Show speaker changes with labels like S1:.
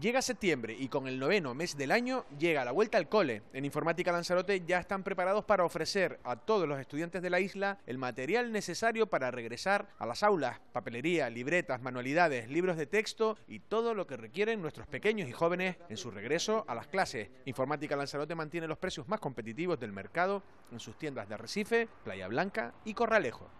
S1: Llega septiembre y con el noveno mes del año llega la vuelta al cole. En Informática Lanzarote ya están preparados para ofrecer a todos los estudiantes de la isla el material necesario para regresar a las aulas, papelería, libretas, manualidades, libros de texto y todo lo que requieren nuestros pequeños y jóvenes en su regreso a las clases. Informática Lanzarote mantiene los precios más competitivos del mercado en sus tiendas de Arrecife, Playa Blanca y Corralejo.